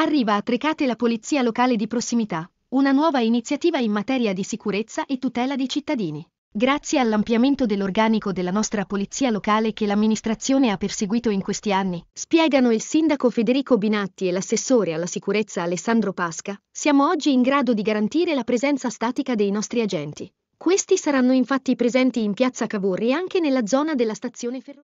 Arriva a Trecate la Polizia Locale di Prossimità, una nuova iniziativa in materia di sicurezza e tutela dei cittadini. Grazie all'ampliamento dell'organico della nostra polizia locale che l'amministrazione ha perseguito in questi anni, spiegano il sindaco Federico Binatti e l'assessore alla sicurezza Alessandro Pasca, siamo oggi in grado di garantire la presenza statica dei nostri agenti. Questi saranno infatti presenti in piazza Cavourri anche nella zona della stazione ferroviaria.